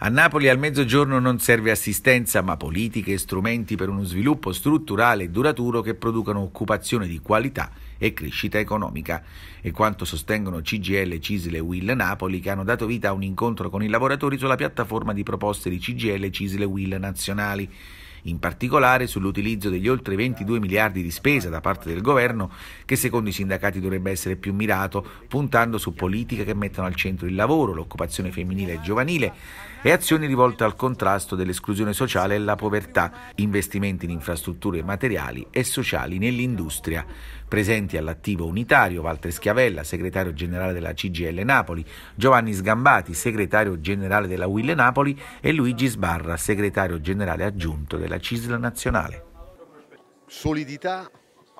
A Napoli al mezzogiorno non serve assistenza, ma politiche e strumenti per uno sviluppo strutturale e duraturo che producano occupazione di qualità e crescita economica. E quanto sostengono CGL, Cisle e Will Napoli, che hanno dato vita a un incontro con i lavoratori sulla piattaforma di proposte di CGL, Cisle e Will nazionali in particolare sull'utilizzo degli oltre 22 miliardi di spesa da parte del governo che secondo i sindacati dovrebbe essere più mirato, puntando su politiche che mettano al centro il lavoro, l'occupazione femminile e giovanile e azioni rivolte al contrasto dell'esclusione sociale e la povertà, investimenti in infrastrutture materiali e sociali nell'industria. Presenti all'attivo unitario Walter Schiavella, segretario generale della CGL Napoli, Giovanni Sgambati, segretario generale della Wille Napoli e Luigi Sbarra, segretario generale aggiunto della della CISL nazionale. Solidità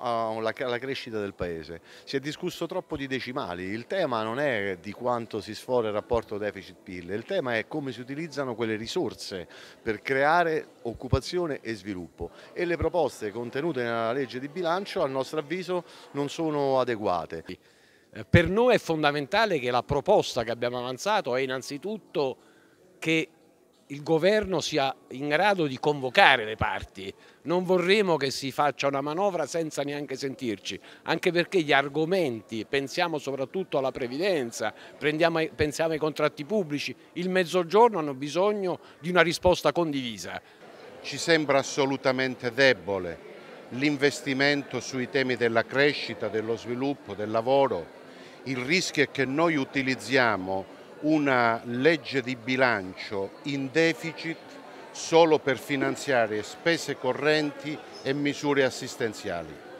alla ah, crescita del paese. Si è discusso troppo di decimali, il tema non è di quanto si sfora il rapporto deficit-PIL, il tema è come si utilizzano quelle risorse per creare occupazione e sviluppo e le proposte contenute nella legge di bilancio a nostro avviso non sono adeguate. Eh, per noi è fondamentale che la proposta che abbiamo avanzato è innanzitutto che il governo sia in grado di convocare le parti. Non vorremmo che si faccia una manovra senza neanche sentirci, anche perché gli argomenti, pensiamo soprattutto alla previdenza, pensiamo ai contratti pubblici, il mezzogiorno hanno bisogno di una risposta condivisa. Ci sembra assolutamente debole l'investimento sui temi della crescita, dello sviluppo, del lavoro. Il rischio è che noi utilizziamo una legge di bilancio in deficit solo per finanziare spese correnti e misure assistenziali.